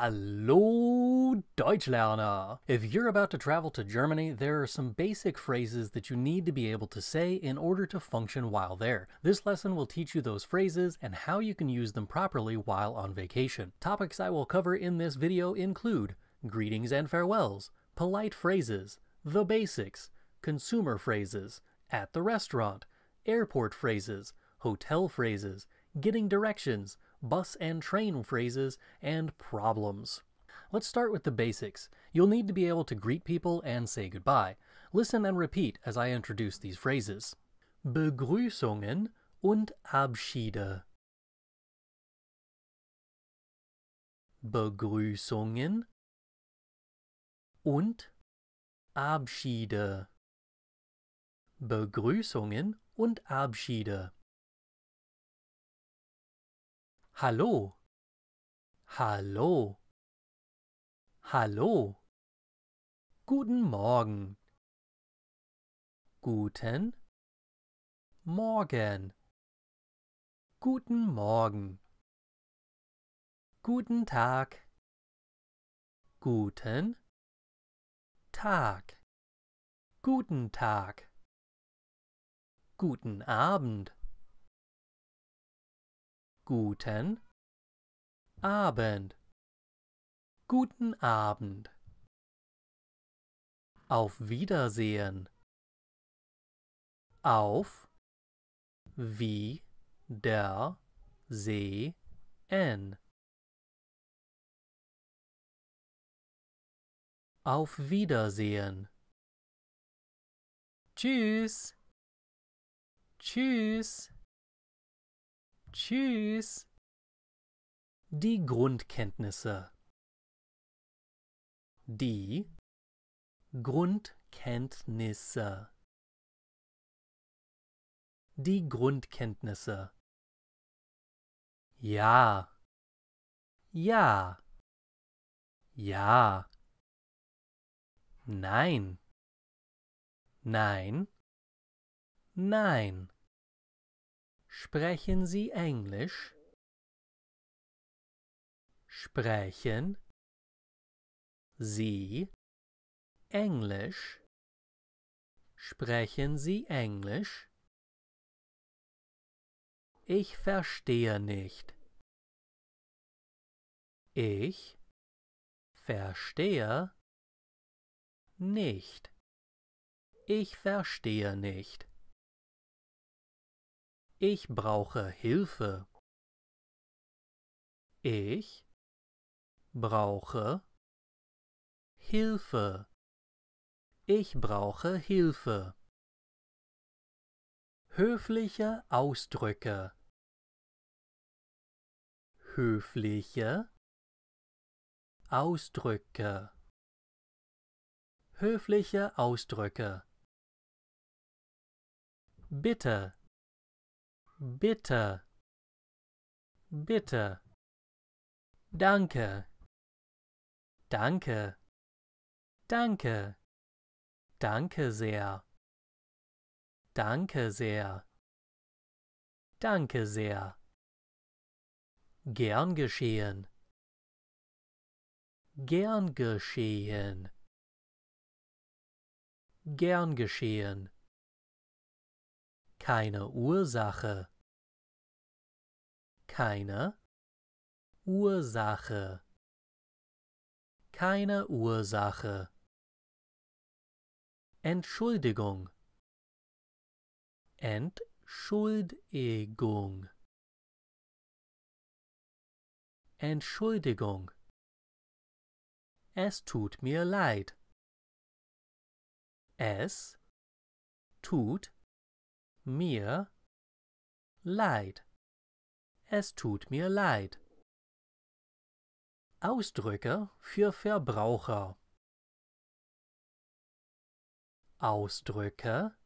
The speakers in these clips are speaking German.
Hallo Deutschlerner! If you're about to travel to Germany, there are some basic phrases that you need to be able to say in order to function while there. This lesson will teach you those phrases and how you can use them properly while on vacation. Topics I will cover in this video include greetings and farewells, polite phrases, the basics, consumer phrases, at the restaurant, airport phrases, hotel phrases, getting directions, bus and train phrases, and problems. Let's start with the basics. You'll need to be able to greet people and say goodbye. Listen and repeat as I introduce these phrases. Begrüßungen und Abschiede. Begrüßungen und Abschiede. Begrüßungen und Abschiede. Hallo. Hallo. Hallo. Guten Morgen. Guten Morgen. Guten Morgen. Guten Tag. Guten Tag. Guten Tag. Guten Abend. Guten Abend. Guten Abend. Auf Wiedersehen. Auf Wiedersehen. Auf Wiedersehen. Tschüss. Tschüss. Tschüss. Die Grundkenntnisse. Die Grundkenntnisse. Die Grundkenntnisse. Ja. Ja. Ja. Nein. Nein. Nein. Sprechen Sie Englisch? Sprechen Sie Englisch? Sprechen Sie Englisch? Ich verstehe nicht. Ich verstehe nicht. Ich verstehe nicht. Ich brauche Hilfe. Ich brauche Hilfe. Ich brauche Hilfe. Höfliche Ausdrücke. Höfliche Ausdrücke. Höfliche Ausdrücke. Bitte Bitte. Bitte. Danke. Danke. Danke. Danke sehr. Danke sehr. Danke sehr. Gern geschehen. Gern geschehen. Gern geschehen keine Ursache, keine Ursache, keine Ursache. Entschuldigung, Entschuldigung, Entschuldigung. Es tut mir leid. Es tut mir leid. Es tut mir leid. Ausdrücke für Verbraucher. Ausdrücke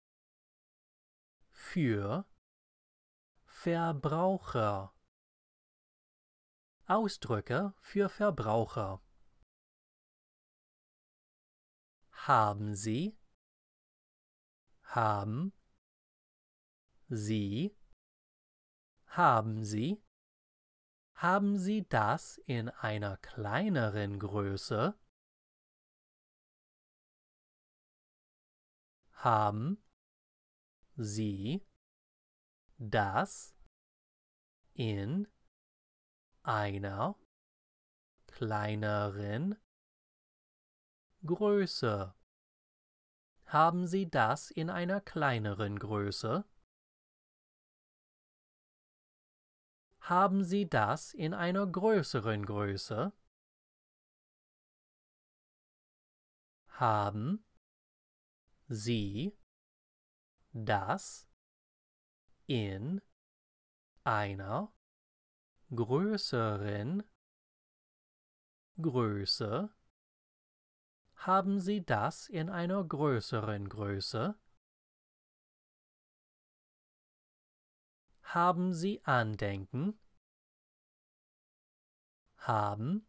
für Verbraucher. Ausdrücke für Verbraucher. Haben Sie? Haben Sie? Haben Sie? Haben Sie das in einer kleineren Größe? Haben Sie das in einer kleineren Größe? Haben Sie das in einer kleineren Größe? Haben Sie das in einer größeren Größe? Haben Sie das in einer größeren Größe? Haben Sie das in einer größeren Größe? Haben Sie Andenken? Haben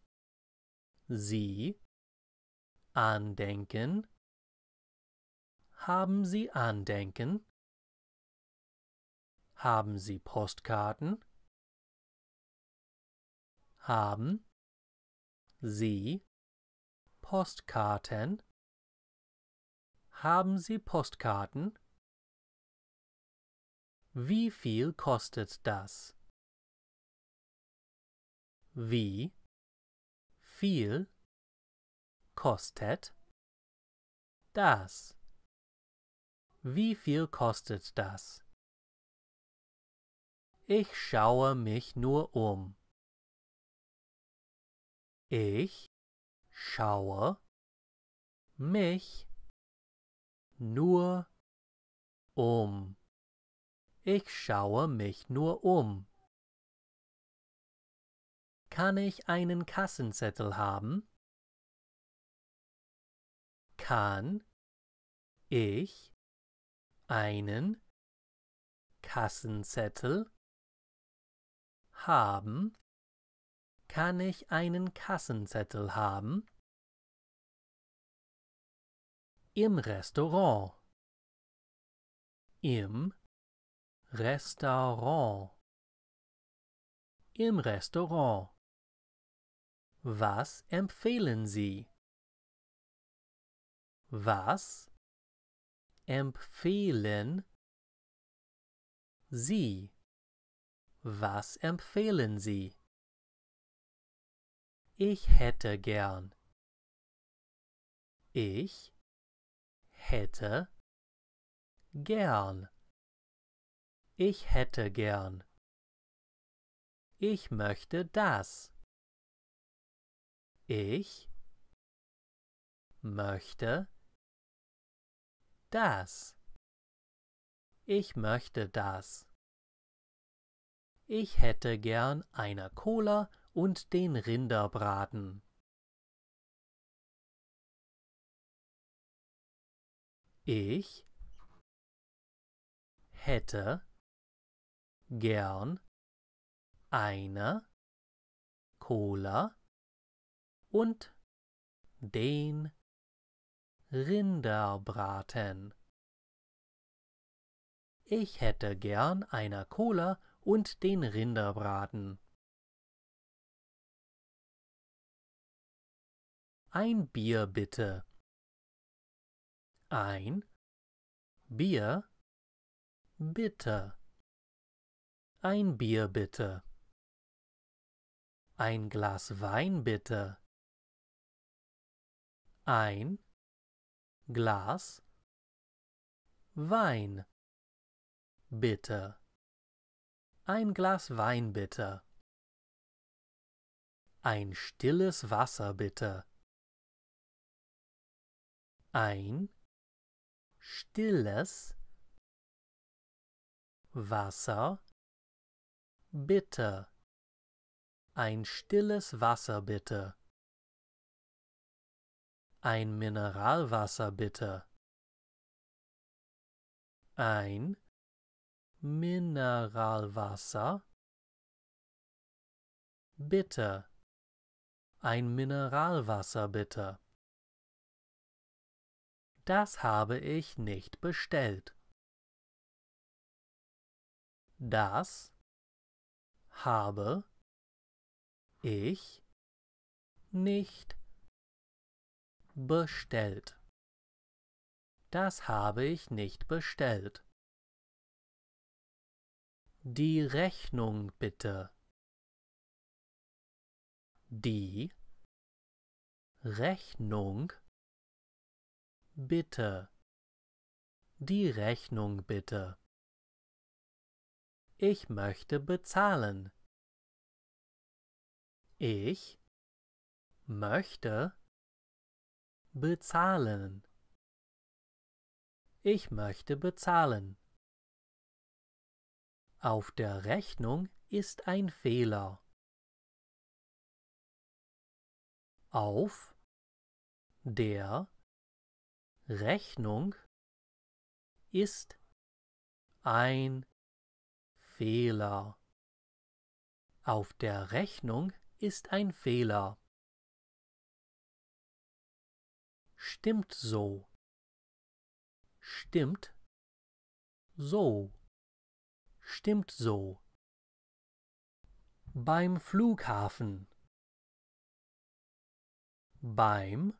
Sie Andenken? Haben Sie Andenken? Haben Sie Postkarten? Haben Sie Postkarten? Haben Sie Postkarten? Wie viel kostet das? Wie viel kostet das? Wie viel kostet das? Ich schaue mich nur um. Ich schaue mich nur um. Ich schaue mich nur um. Kann ich einen Kassenzettel haben? Kann ich einen Kassenzettel haben? Kann ich einen Kassenzettel haben? Im Restaurant. Im Restaurant. Im Restaurant. Was empfehlen Sie? Was empfehlen Sie? Was empfehlen Sie? Ich hätte gern. Ich hätte gern. Ich hätte gern. Ich möchte das. Ich möchte das. Ich möchte das. Ich hätte gern eine Cola und den Rinderbraten. Ich hätte gern einer Cola und den Rinderbraten. Ich hätte gern eine Cola und den Rinderbraten. Ein Bier bitte. Ein Bier bitte. Ein Bier bitte. Ein Glas Wein bitte. Ein Glas Wein bitte. Ein Glas Wein bitte. Ein stilles Wasser bitte. Ein stilles Wasser bitte. Ein stilles Wasser bitte. Ein Mineralwasser bitte. Ein Mineralwasser bitte. Ein Mineralwasser bitte. Das habe ich nicht bestellt. Das habe ich nicht bestellt. Das habe ich nicht bestellt. Die Rechnung bitte. Die Rechnung bitte. Die Rechnung bitte. Ich möchte bezahlen. Ich möchte bezahlen. Ich möchte bezahlen. Auf der Rechnung ist ein Fehler. Auf der Rechnung ist ein Fehler. Fehler. Auf der Rechnung ist ein Fehler. Stimmt so. Stimmt so. Stimmt so. Beim Flughafen. Beim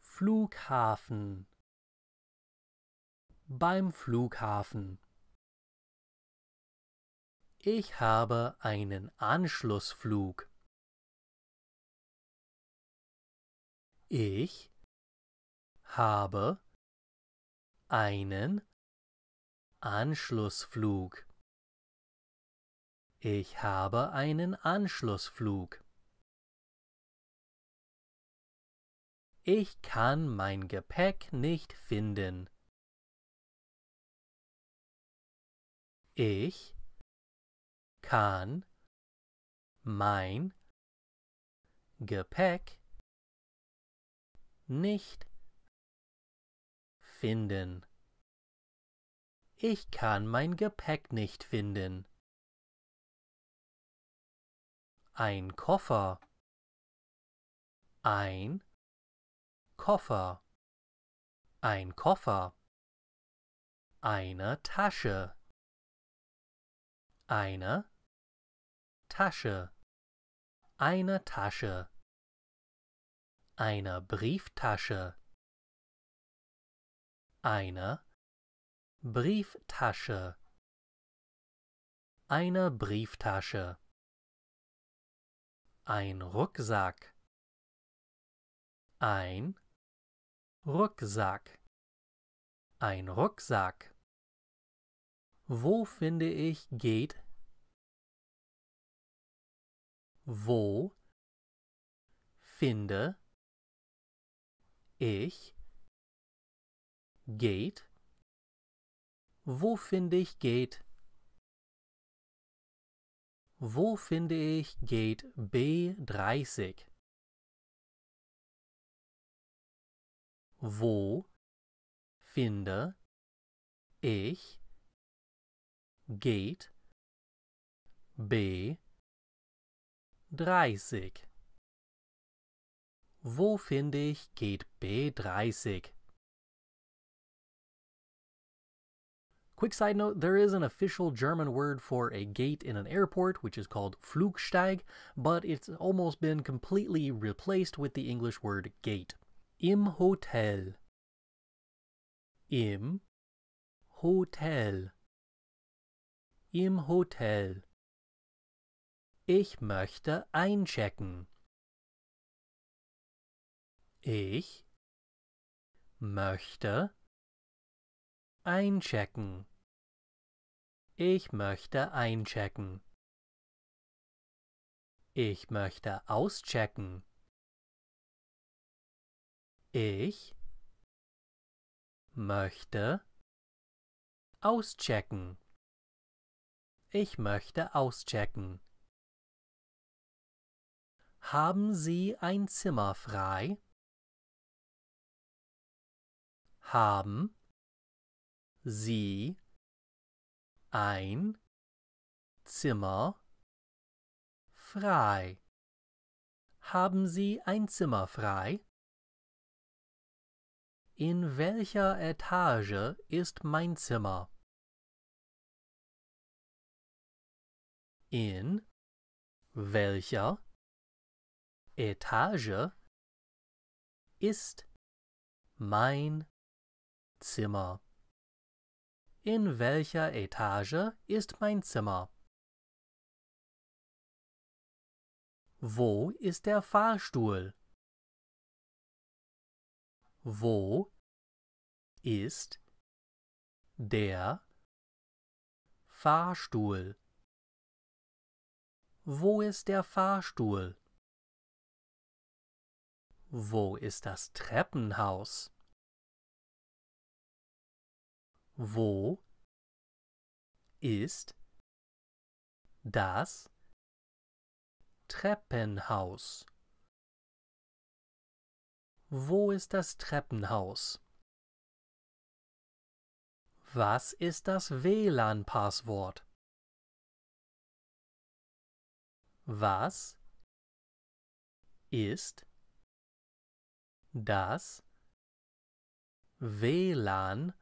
Flughafen. Beim Flughafen. Ich habe einen Anschlussflug. Ich habe einen Anschlussflug. Ich habe einen Anschlussflug. Ich kann mein Gepäck nicht finden. Ich kann, mein, Gepäck, nicht, finden. Ich kann mein Gepäck nicht finden. Ein Koffer. Ein Koffer. Ein Koffer. Eine Tasche. Eine Tasche, eine Tasche, eine Brieftasche, eine Brieftasche, eine Brieftasche, ein Rucksack, ein Rucksack, ein Rucksack. Wo finde ich geht wo finde ich geht? Wo finde ich geht? Wo finde ich geht B30? Wo finde ich geht B30? dreißig. Wo finde ich geht B30? Quick side note, there is an official German word for a gate in an airport, which is called Flugsteig, but it's almost been completely replaced with the English word gate. Im Hotel. Im Hotel. Im Hotel. Ich möchte einchecken. Ich möchte einchecken. Ich möchte einchecken. Ich möchte auschecken. Ich möchte auschecken. Ich möchte auschecken. Haben Sie ein Zimmer frei? Haben Sie ein Zimmer frei? Haben Sie ein Zimmer frei? In welcher Etage ist mein Zimmer? In welcher Etage ist mein Zimmer. In welcher Etage ist mein Zimmer? Wo ist der Fahrstuhl? Wo ist der Fahrstuhl? Wo ist der Fahrstuhl? Wo ist das Treppenhaus? Wo ist das Treppenhaus? Wo ist das Treppenhaus? Was ist das WLAN-Passwort? Was ist das WLAN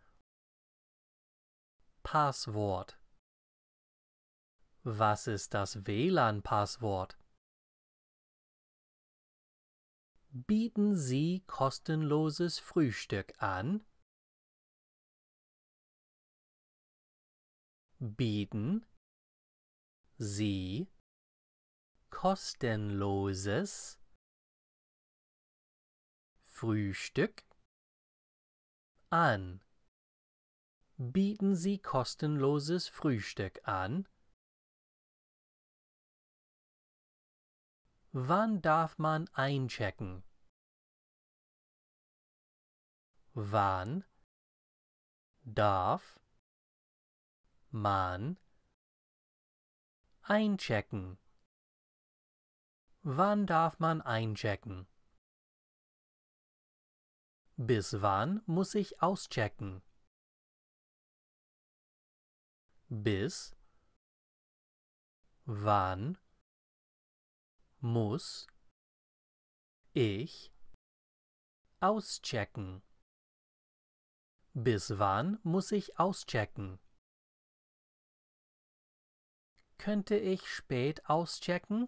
Passwort Was ist das WLAN-Passwort? Bieten Sie kostenloses Frühstück an? Bieten Sie kostenloses Frühstück an. Bieten Sie kostenloses Frühstück an? Wann darf man einchecken? Wann darf man einchecken? Wann darf man einchecken? Bis wann muss ich auschecken? Bis wann muss ich auschecken? Bis wann muss ich auschecken? Könnte ich spät auschecken?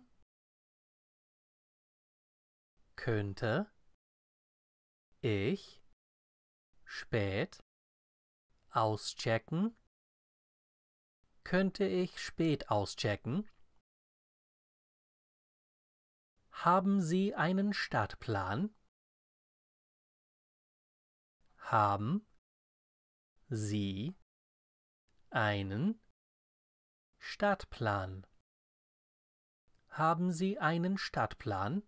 Könnte ich. Spät. Auschecken. Könnte ich spät auschecken? Haben Sie einen Stadtplan? Haben Sie einen Stadtplan? Haben Sie einen Stadtplan?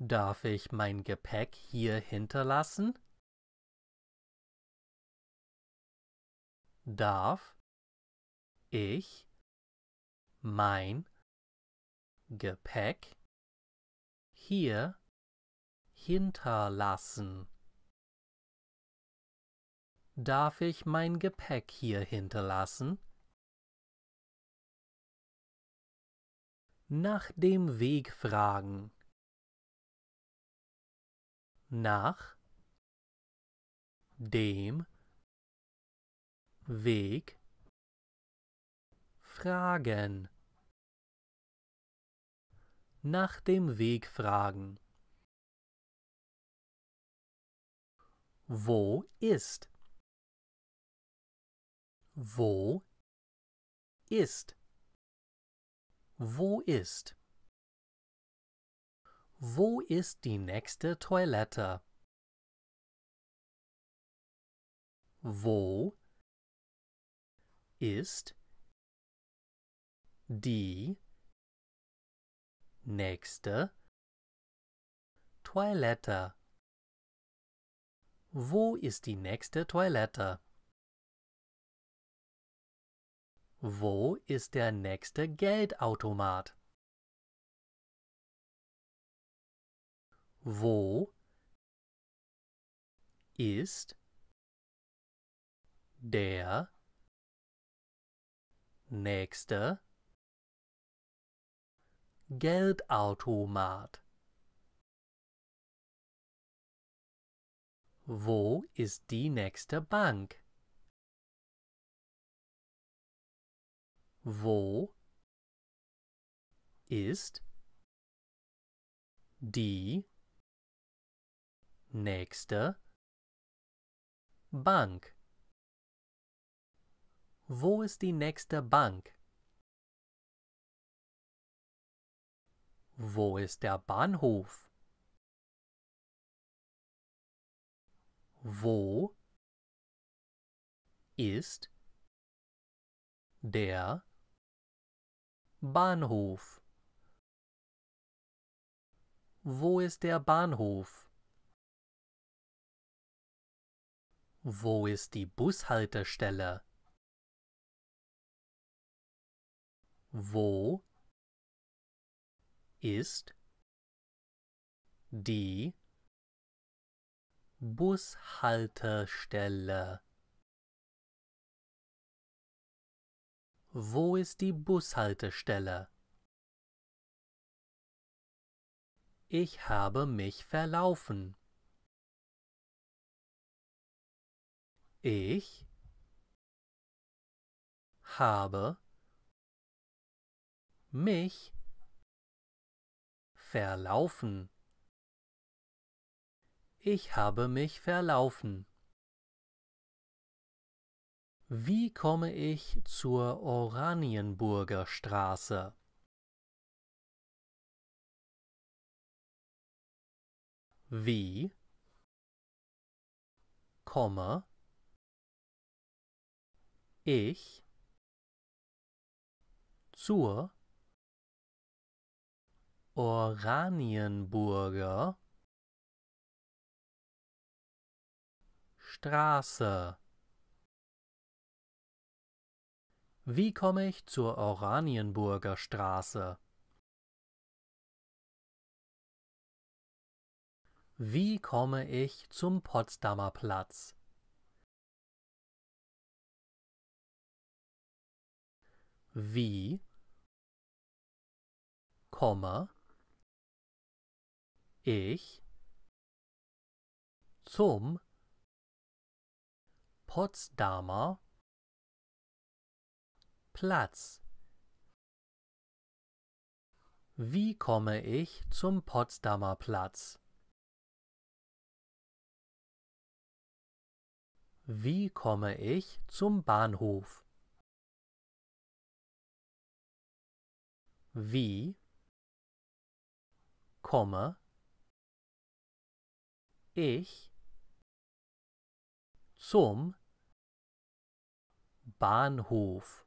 Darf ich mein Gepäck hier hinterlassen? Darf ich mein Gepäck hier hinterlassen? Darf ich mein Gepäck hier hinterlassen? Nach dem Weg fragen nach dem Weg fragen. Nach dem Weg fragen. Wo ist? Wo ist? Wo ist? Wo ist die nächste Toilette? Wo ist die nächste Toilette? Wo ist die nächste Toilette? Wo ist der nächste Geldautomat? wo ist der nächste Geldautomat. Wo ist die nächste Bank? Wo ist die Nächste Bank. Wo ist die nächste Bank? Wo ist der Bahnhof? Wo ist der Bahnhof? Wo ist der Bahnhof? Wo ist die Bushaltestelle? Wo ist die Bushaltestelle? Wo ist die Bushaltestelle? Ich habe mich verlaufen. Ich habe mich verlaufen. Ich habe mich verlaufen. Wie komme ich zur Oranienburger Straße? Wie komme ich zur Oranienburger Straße. Wie komme ich zur Oranienburger Straße? Wie komme ich zum Potsdamer Platz? wie, Komma, ich, zum, Potsdamer, Platz. Wie komme ich zum Potsdamer Platz? Wie komme ich zum Bahnhof? wie, komme, ich, zum Bahnhof.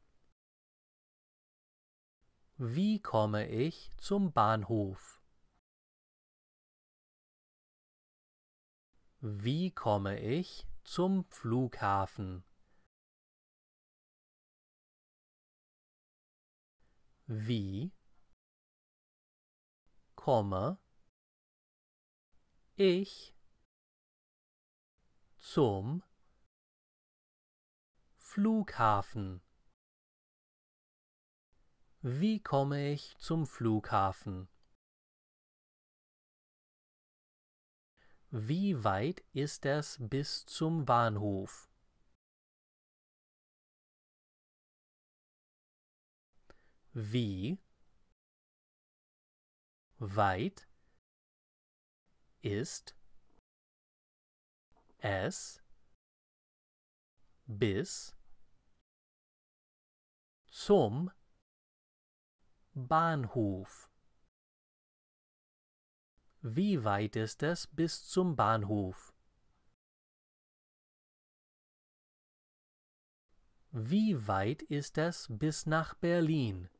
Wie komme ich zum Bahnhof? Wie komme ich zum Flughafen? wie, komme, ich, zum Flughafen. Wie komme ich zum Flughafen? Wie weit ist es bis zum Bahnhof? wie weit ist es bis zum Bahnhof. Wie weit ist es bis zum Bahnhof? Wie weit ist es bis nach Berlin?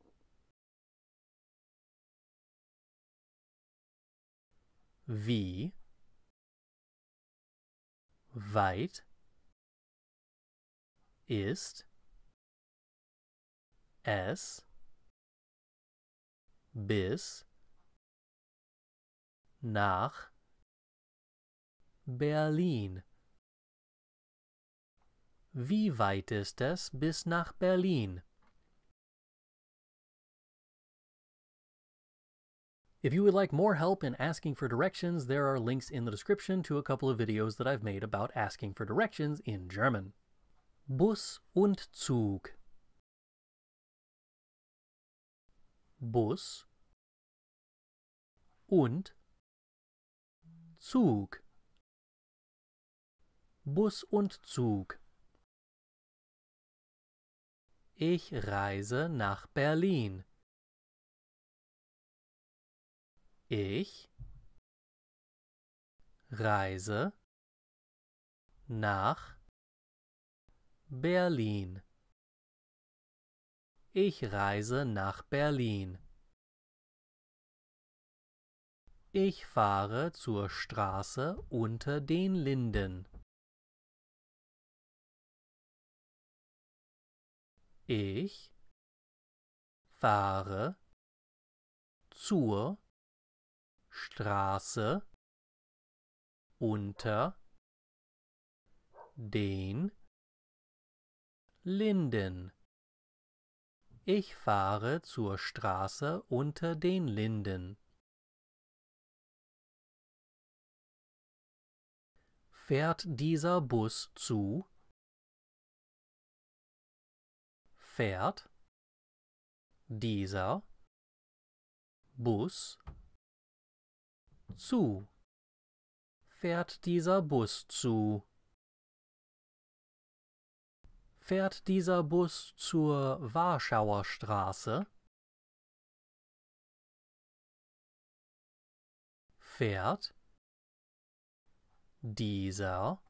wie weit ist es bis nach Berlin. Wie weit ist es bis nach Berlin? If you would like more help in asking for directions, there are links in the description to a couple of videos that I've made about asking for directions in German. Bus und Zug Bus und Zug Bus und Zug Ich reise nach Berlin. Ich reise nach Berlin. Ich reise nach Berlin. Ich fahre zur Straße unter den Linden. Ich fahre zur Straße unter den Linden. Ich fahre zur Straße unter den Linden. Fährt dieser Bus zu? Fährt dieser Bus zu? Fährt dieser Bus zu? Fährt dieser Bus zur Warschauer Straße? Fährt dieser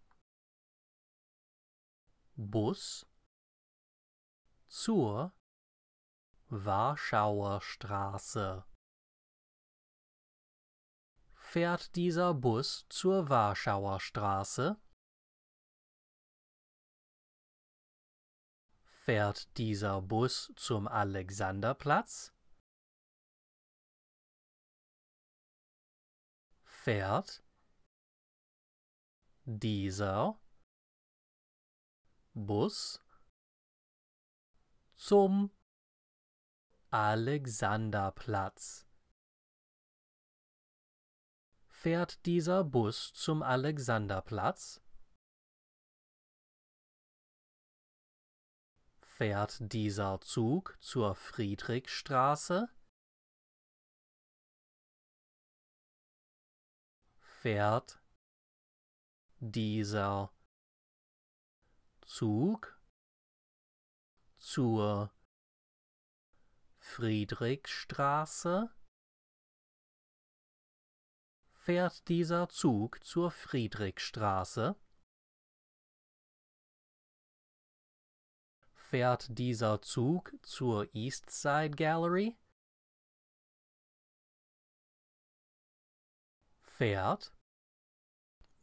Bus zur Warschauer Straße? fährt dieser Bus zur Warschauer Straße? Fährt dieser Bus zum Alexanderplatz? Fährt dieser Bus zum Alexanderplatz? fährt dieser Bus zum Alexanderplatz? Fährt dieser Zug zur Friedrichstraße? Fährt dieser Zug zur Friedrichstraße? fährt dieser Zug zur Friedrichstraße? Fährt dieser Zug zur East Side Gallery? Fährt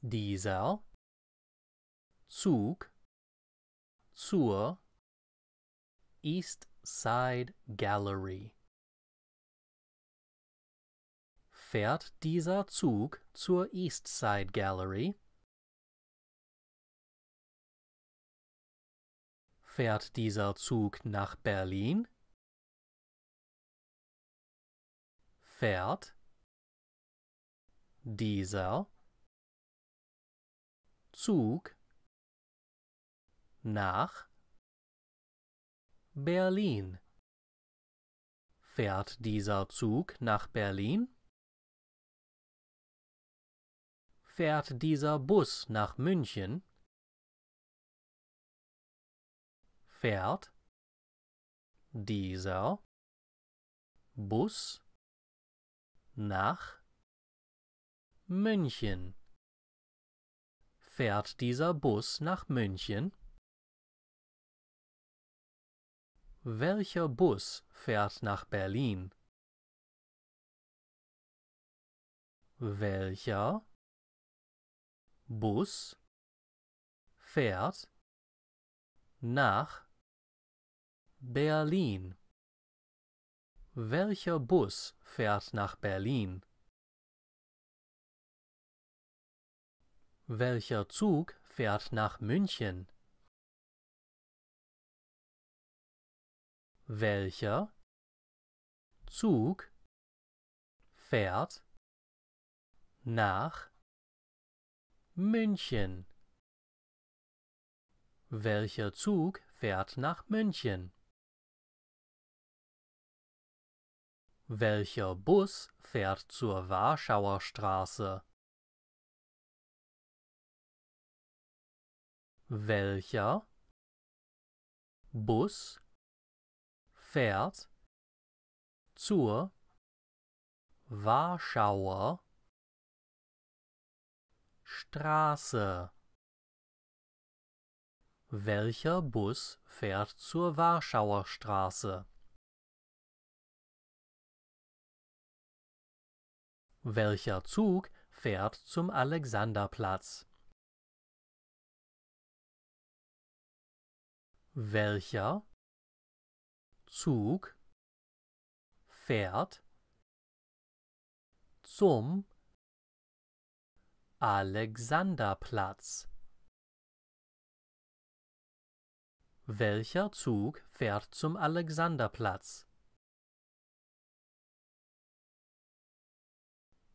dieser Zug zur East Side Gallery. fährt dieser Zug zur East Side Gallery? Fährt dieser Zug nach Berlin? Fährt dieser Zug nach Berlin. Fährt dieser Zug nach Berlin? fährt dieser Bus nach München? Fährt dieser Bus nach München? Fährt dieser Bus nach München? Welcher Bus fährt nach Berlin? Welcher Bus fährt nach Berlin. Welcher Bus fährt nach Berlin? Welcher Zug fährt nach München? Welcher Zug fährt nach München? Welcher Zug fährt nach München? Welcher Bus fährt zur Warschauer Straße? Welcher Bus fährt zur Warschauer Straße. Welcher Bus fährt zur Warschauer Straße? Welcher Zug fährt zum Alexanderplatz? Welcher Zug fährt zum Alexanderplatz. Welcher Zug fährt zum Alexanderplatz?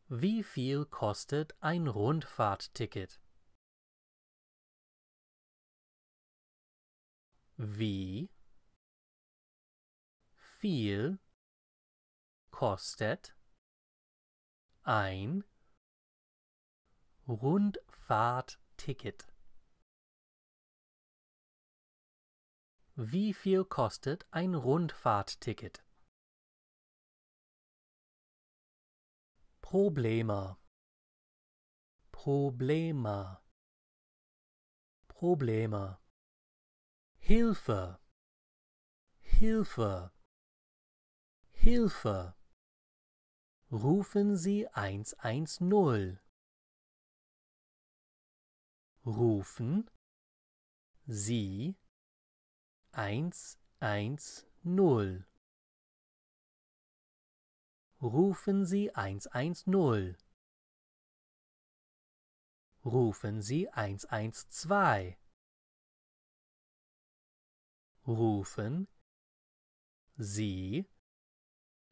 Wie viel kostet ein Rundfahrtticket? Wie viel kostet ein Rundfahrtticket. Wie viel kostet ein Rundfahrtticket? Probleme. Probleme. Probleme. Hilfe. Hilfe. Hilfe. Rufen Sie 110 rufen Sie eins eins null. Rufen Sie eins eins null. Rufen Sie eins eins zwei. Rufen Sie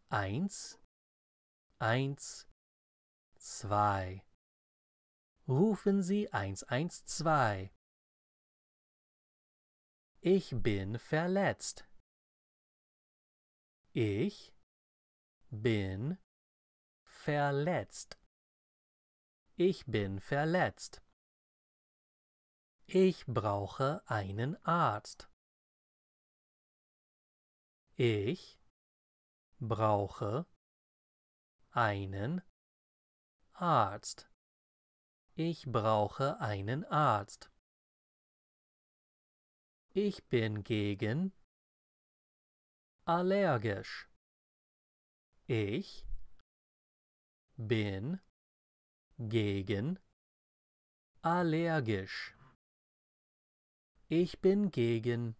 eins eins zwei rufen Sie 112. Ich bin verletzt. Ich bin verletzt. Ich bin verletzt. Ich brauche einen Arzt. Ich brauche einen Arzt. Ich brauche einen Arzt. Ich bin gegen allergisch. Ich bin gegen allergisch. Ich bin gegen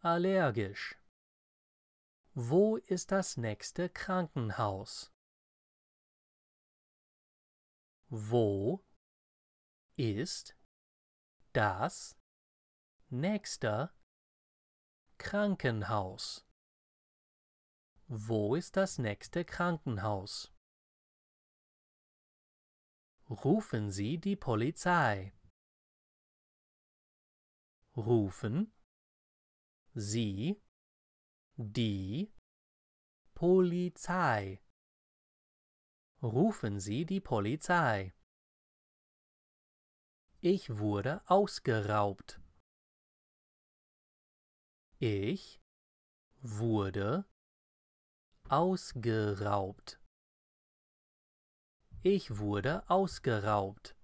allergisch. Wo ist das nächste Krankenhaus? Wo ist das nächste Krankenhaus? Wo ist das nächste Krankenhaus? Rufen Sie die Polizei. Rufen Sie die Polizei. Rufen Sie die Polizei. Ich wurde ausgeraubt. Ich wurde ausgeraubt. Ich wurde ausgeraubt.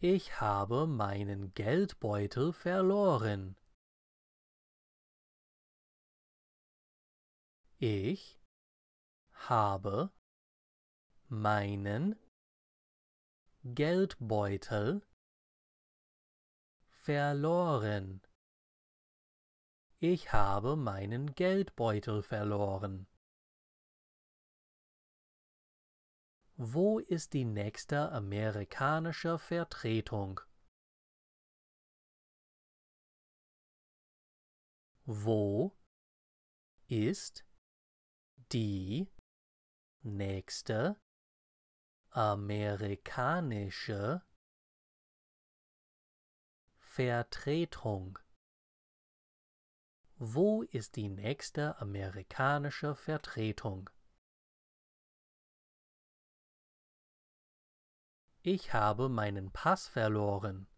Ich habe meinen Geldbeutel verloren. Ich habe meinen Geldbeutel verloren. Ich habe meinen Geldbeutel verloren. Wo ist die nächste amerikanische Vertretung? Wo ist die nächste amerikanische Vertretung Wo ist die nächste amerikanische Vertretung? Ich habe meinen Pass verloren.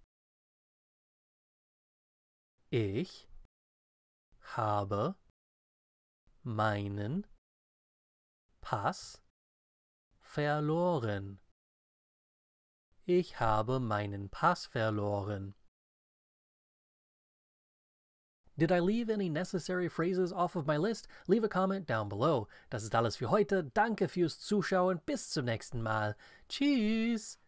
Ich habe meinen Pass verloren. Ich habe meinen Pass verloren. Did I leave any necessary phrases off of my list? Leave a comment down below. Das ist alles für heute. Danke fürs Zuschauen. Bis zum nächsten Mal. Tschüss.